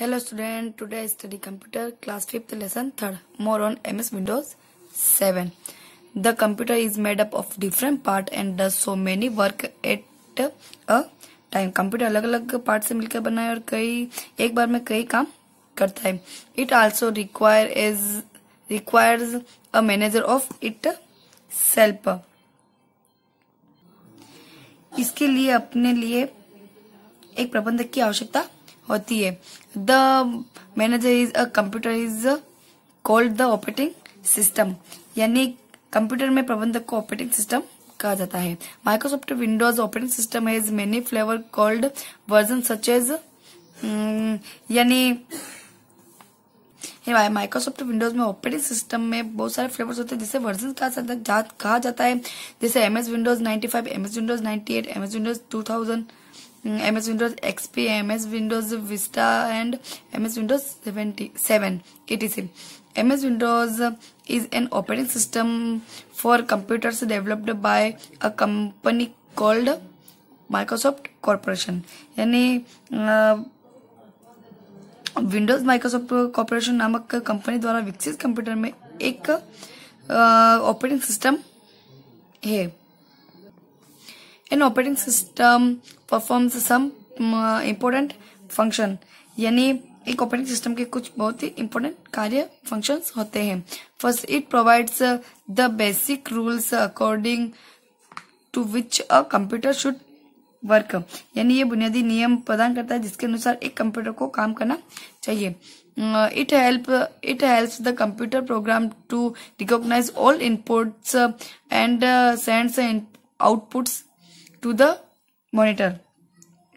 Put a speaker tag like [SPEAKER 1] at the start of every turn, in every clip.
[SPEAKER 1] Hello student today study computer class fifth lesson third more on M S Windows seven the computer is made up of different part and does so many work at a time computer अलग अलग part से मिलकर बना है और कई एक बार में कई काम करता है it also require as require a manager of itself इसके लिए अपने लिए एक प्रबंधक की आवश्यकता होती है the manager is a computer is called the operating system यानी कंप्यूटर में प्रबंधक को ऑपरेटिंग सिस्टम कहा जाता है Microsoft Windows operating system has many flavour called version such as यानी माइक्रोसॉफ्ट विंडोज में ऑपरेटिंग सिस्टम में बहुत सारे फ्लेवर्स होते हैं जिसे वर्जन कहा जाता है कहा जाता है जैसे MS Windows 95 MS Windows 98 MS Windows 2000 M Windows XP M S Windows Vista and M S Windows seventy seven M S Windows is an operating system for computers developed by a company called Microsoft Corporation यानी Windows Microsoft Corporation नामक company द्वारा विकसित computer में एक operating system है an operating system performs some important function यानी एक operating system के कुछ बहुत ही इम्पोर्टेंट कार्य फंक्शंस होते हैं first it provides the basic rules according to which a computer should work यानी ये बुनियादी नियम प्रदान करता है जिसके अनुसार एक कंप्यूटर को काम करना चाहिए it help it helps the computer program to recognise all inputs and sends outputs to the monitor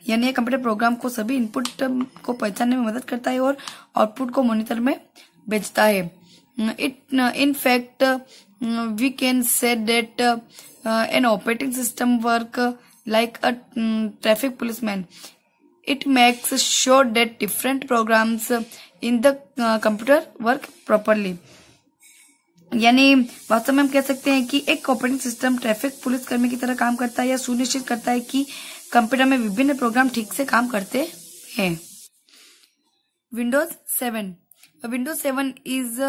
[SPEAKER 1] यानी यह कंप्यूटर प्रोग्राम को सभी इनपुट को पहचानने में मदद करता है और आउटपुट को मॉनिटर में भेजता है it in fact we can say that an operating system work like a traffic traffic policeman it makes sure that different programs in the uh, computer work यानी वास्तव में हम कह सकते हैं कि एक ऑपरेटिंग सिस्टम ट्रैफिक पुलिस कर्मी की तरह काम करता है या सुनिश्चित करता है कि कंप्यूटर में विभिन्न प्रोग्राम ठीक से काम करते हैं Windows seven Windows seven is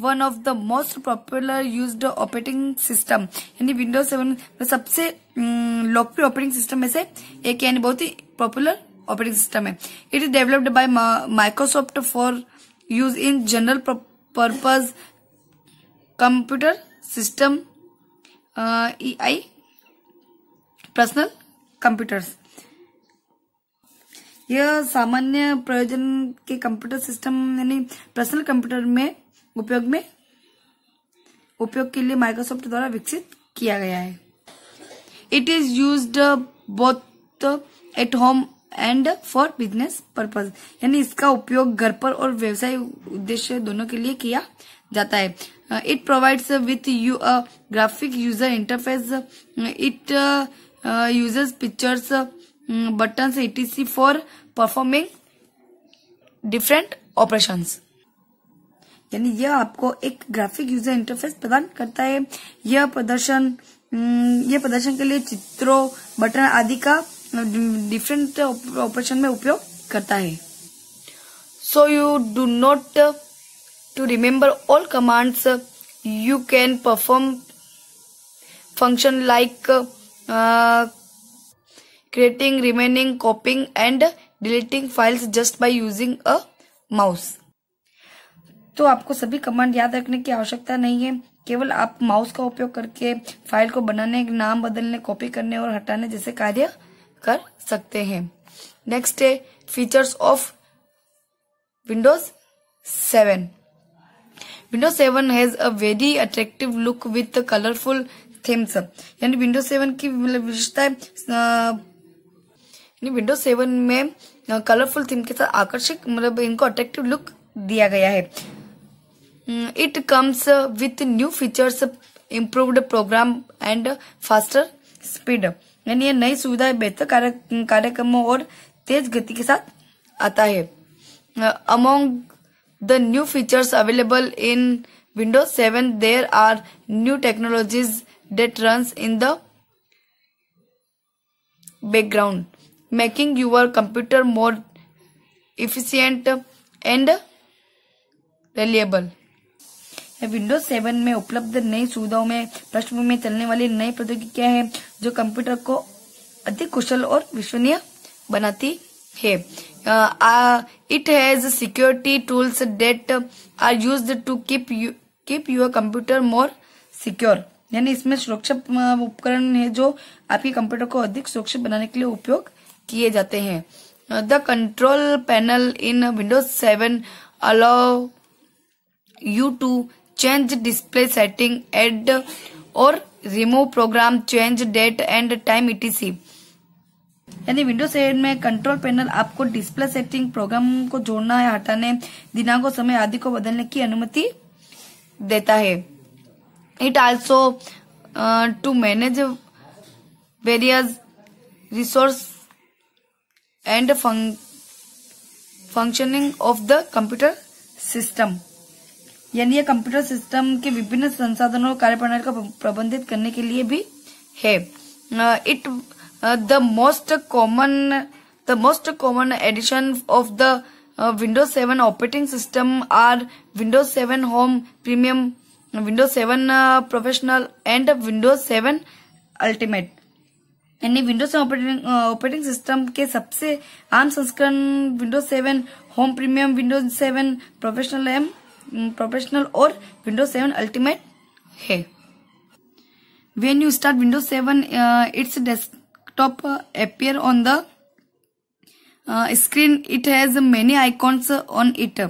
[SPEAKER 1] one of the most popular use operating system यानी विंडोज सेवन सबसे mm, लोकप्रिय ऑपरेटिंग सिस्टम में से एक यानी बहुत ही पॉपुलर ऑपरेटिंग सिस्टम है it is developed by Microsoft for use in general purpose computer system E I e personal computers यह सामान्य प्रयोजन के कंप्यूटर सिस्टम यानी पर्सनल कंप्यूटर में उपयोग में उपयोग के लिए माइक्रोसॉफ्ट द्वारा विकसित किया गया है it is use both at home and for business purpose यानी इसका उपयोग घर पर और व्यवसाय उद्देश्य दोनों के लिए किया जाता है it provides with you a graphic user interface it users pictures buttons etc for performing different operation यानी यह आपको एक ग्राफिक यूजर इंटरफेस प्रदान करता है यह प्रदर्शन um, यह प्रदर्शन के लिए चित्रों बटन आदि का डिफरेंट uh, ऑपरेशन में उपयोग करता है so you do not to remember all commands you can perform function like uh, creating remaining copying and deleting files just by using a mouse तो आपको सभी कमांड याद रखने की आवश्यकता नहीं है केवल आप माउस का उपयोग करके फाइल को बनाने नाम बदलने कॉपी करने और हटाने जैसे कार्य कर सकते हैं नेक्स्ट है features of Windows seven Windows seven has a very attractive look with colourful themes यानी Windows सेवन की मतलब विशेषता है Windows सेवन में कलरफुल थीम के साथ आकर्षक मतलब इनको अट्रैक्टिव लुक दिया गया है it comes with new features improved program and faster speed यानी ये नई सुविधाएं बेहतर कार्य कार्यक्रमों और तेज गति के साथ आता है among the new features available in Windows 7, there are new technologies that runs in the background, making your computer more efficient and reliable. Windows seven में उपलब्ध नई सुविधाओं में पृष्ठभूमि में चलने वाली नई प्रौद्योगिकी क्या है जो कंप्यूटर को अधिक कुशल और विश्वसनीय बनाती है it has security tools that are use to keep keep your computer more secure यानी इसमें सुरक्षा uh, उपकरण है जो आपके कंप्यूटर को अधिक सुरक्षित बनाने के लिए उपयोग किए जाते हैं the control panel in Windows seven allow you to change display setting add और remove program change date and time etc यानी विंडो सेट में कंट्रोल पैनल आपको डिस्प्ले सेटिंग प्रोग्राम को जोड़ना या हटाने दिनांक समय आदि को बदलने की अनुमति देता है it also to manage various resource and functioning of the computer system यानी यह कंप्यूटर सिस्टम के विभिन्न संसाधनों और कार्यप्रणाली को प्रबंधित करने के लिए भी है it uh, the most common the most common edition of the Windows seven operating system are Windows seven home premium window seven professional and Windows seven ultimate यानी window seven operating operating system के सबसे आम संस्करण Windows seven home premium Windows seven professional M professional और Windows seven ultimate है when you start Windows seven its desk laptop appear on the uh, screen it has many icons on it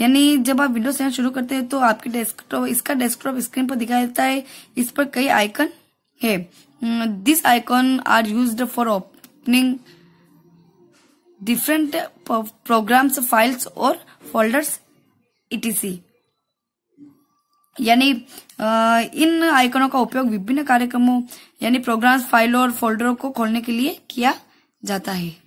[SPEAKER 1] यानी जब आप Windows seven शुरू करते हैं तो आपके डेस्कटॉप इसका डेस्कटॉप स्क्रीन पर दिखाई देता है इस पर कई आइकन है this icon are use for opening different programs files और फोल्डर्स इटीसी यानी इन आइकनों का उपयोग विभिन्न कार्यक्रमों यानी प्रोग्राम्स फाइलों और फोल्डरों को खोलने के लिए किया जाता है